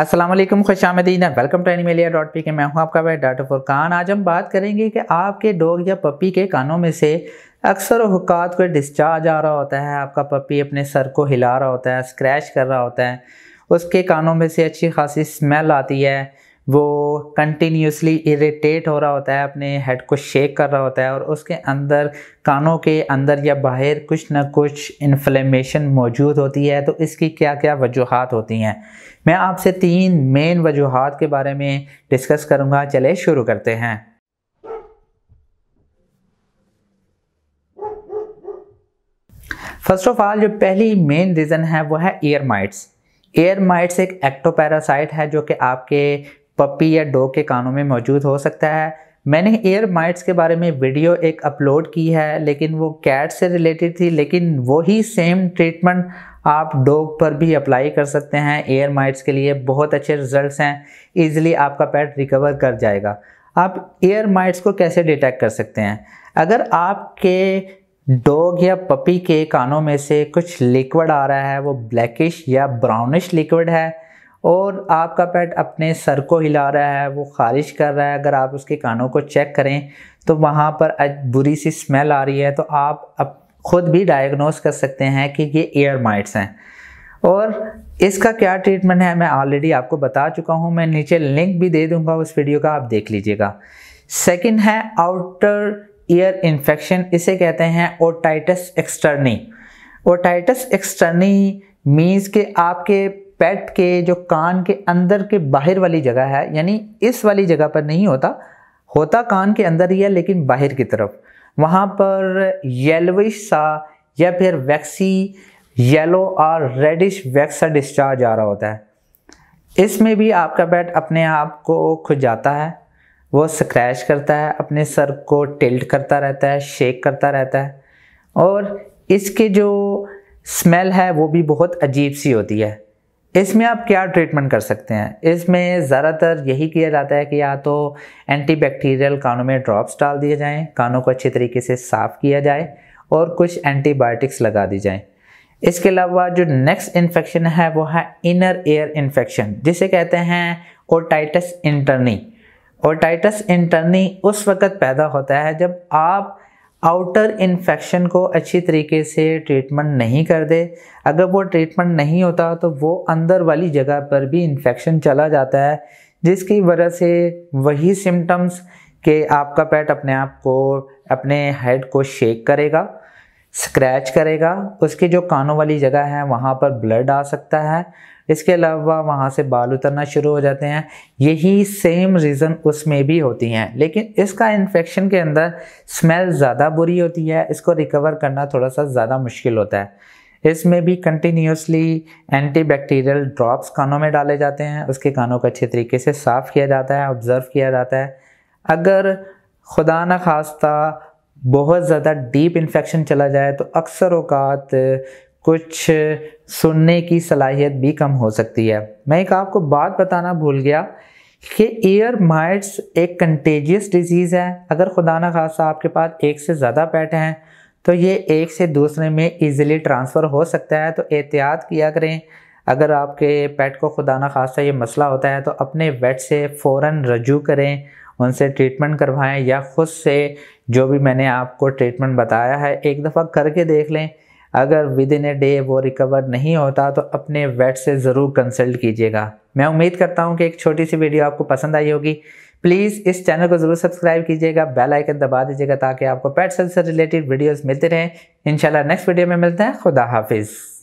असलम खुश आमदीना welcome to Animalia dot P K मैं हूँ आपका भाई डॉक्टर फुरकान आज हम बात करेंगे कि आपके डॉग या पपी के कानों में से अक्सर हुकात को डिस्चार्ज आ रहा होता है आपका पपी अपने सर को हिला रहा होता है स्क्रैच कर रहा होता है उसके कानों में से अच्छी खासी स्मेल आती है वो कंटिन्यूसली इरिटेट हो रहा होता है अपने हेड को शेक कर रहा होता है और उसके अंदर कानों के अंदर या बाहर कुछ ना कुछ इन्फ्लेमेशन मौजूद होती है तो इसकी क्या क्या वजूहत होती हैं मैं आपसे तीन मेन वजूहत के बारे में डिस्कस करूँगा चले शुरू करते हैं फर्स्ट ऑफ ऑल जो पहली मेन रीज़न है वो है एयर माइट्स एयर माइट्स एक एक्टोपैरासाइट है जो कि आपके पपी या डॉग के कानों में मौजूद हो सकता है मैंने एयर माइट्स के बारे में वीडियो एक अपलोड की है लेकिन वो कैट से रिलेटेड थी लेकिन वही सेम ट्रीटमेंट आप डॉग पर भी अप्लाई कर सकते हैं एयर माइट्स के लिए बहुत अच्छे रिजल्ट्स हैं ईजिली आपका पेट रिकवर कर जाएगा आप एयर माइट्स को कैसे डिटेक्ट कर सकते हैं अगर आपके डॉग या पपी के कानों में से कुछ लिक्विड आ रहा है वो ब्लैकिश या ब्राउनिश लिक्विड है और आपका पेट अपने सर को हिला रहा है वो खारिश कर रहा है अगर आप उसके कानों को चेक करें तो वहाँ पर बुरी सी स्मेल आ रही है तो आप अब खुद भी डायग्नोस कर सकते हैं कि ये एयर माइट्स हैं और इसका क्या ट्रीटमेंट है मैं ऑलरेडी आपको बता चुका हूँ मैं नीचे लिंक भी दे दूँगा उस वीडियो का आप देख लीजिएगा सेकेंड है आउटर ईयर इन्फेक्शन इसे कहते हैं otitis externa otitis externa means के आपके पेट के जो कान के अंदर के बाहर वाली जगह है यानी इस वाली जगह पर नहीं होता होता कान के अंदर ही है लेकिन बाहर की तरफ वहाँ पर येलोइश सा या फिर वैक्सी येलो और रेडिश वैक्स सा डिस्चार्ज आ रहा होता है इसमें भी आपका पेट अपने आप को खुद जाता है वो स्क्रैच करता है अपने सर को टिल्ट करता रहता है शेक करता रहता है और इसके जो स्मेल है वो भी बहुत अजीब सी होती है इसमें आप क्या ट्रीटमेंट कर सकते हैं इसमें ज़्यादातर यही किया जाता है कि या तो एंटीबैक्टीरियल कानों में ड्रॉप्स डाल दिए जाएं कानों को अच्छे तरीके से साफ़ किया जाए और कुछ एंटीबायोटिक्स लगा दी जाएं इसके अलावा जो नेक्स्ट इन्फेक्शन है वो है इनर एयर इन्फेक्शन जिसे कहते हैं ओटाइटस इंटरनी ओटाइटस इंटरनी उस वक़्त पैदा होता है जब आप आउटर इन्फेक्शन को अच्छी तरीके से ट्रीटमेंट नहीं कर दे अगर वो ट्रीटमेंट नहीं होता तो वो अंदर वाली जगह पर भी इन्फेक्शन चला जाता है जिसकी वजह से वही सिम्टम्स के आपका पेट अपने आप को अपने हेड को शेक करेगा स्क्रैच करेगा उसके जो कानों वाली जगह है वहाँ पर ब्लड आ सकता है इसके अलावा वहाँ से बाल उतरना शुरू हो जाते हैं यही सेम रीज़न उसमें भी होती हैं लेकिन इसका इन्फेक्शन के अंदर स्मेल ज़्यादा बुरी होती है इसको रिकवर करना थोड़ा सा ज़्यादा मुश्किल होता है इसमें भी कंटिन्यूसली एंटीबैक्टीरियल ड्रॉप्स कानों में डाले जाते हैं उसके कानों को अच्छे तरीके से साफ़ किया जाता है ऑब्ज़र्व किया जाता है अगर खुदा न खास्ता बहुत ज़्यादा डीप इन्फेक्शन चला जाए तो अक्सर अवकात कुछ सुनने की सलाहियत भी कम हो सकती है मैं एक आपको बात बताना भूल गया कि एयर माइट्स एक कंटेजियस डिजीज़ है अगर खुदा न खासा आपके पास एक से ज़्यादा पेट हैं तो ये एक से दूसरे में इजीली ट्रांसफ़र हो सकता है तो एहतियात किया करें अगर आपके पेट को खुदा न खासा ये मसला होता है तो अपने वेट से फ़ौर रजू करें उनसे ट्रीटमेंट करवाएं या ख़ुद से जो भी मैंने आपको ट्रीटमेंट बताया है एक दफ़ा करके देख लें अगर विद इन ए डे वो रिकवर नहीं होता तो अपने वेट से ज़रूर कंसल्ट कीजिएगा मैं उम्मीद करता हूँ कि एक छोटी सी वीडियो आपको पसंद आई होगी प्लीज़ इस चैनल को ज़रूर सब्सक्राइब कीजिएगा बेल आइकन दबा दीजिएगा ताकि आपको पेट सेल से रिलेटेड वीडियोस मिलते रहें इंशाल्लाह नेक्स्ट वीडियो में मिलते हैं खुदा हाफिज़